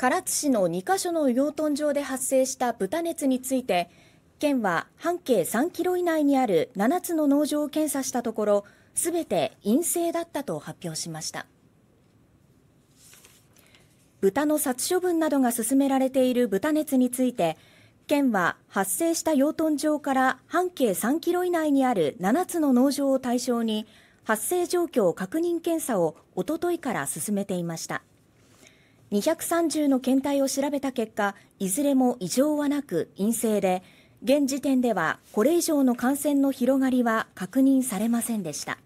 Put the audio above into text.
唐津市の2カ所の養豚場で発生した豚熱について県は半径3キロ以内にある7つの農場を検査したところすべて陰性だったと発表しました豚の殺処分などが進められている豚熱について県は発生した養豚場から半径3キロ以内にある7つの農場を対象に発生状況確認検査をおとといから進めていました。230の検体を調べた結果いずれも異常はなく陰性で現時点ではこれ以上の感染の広がりは確認されませんでした。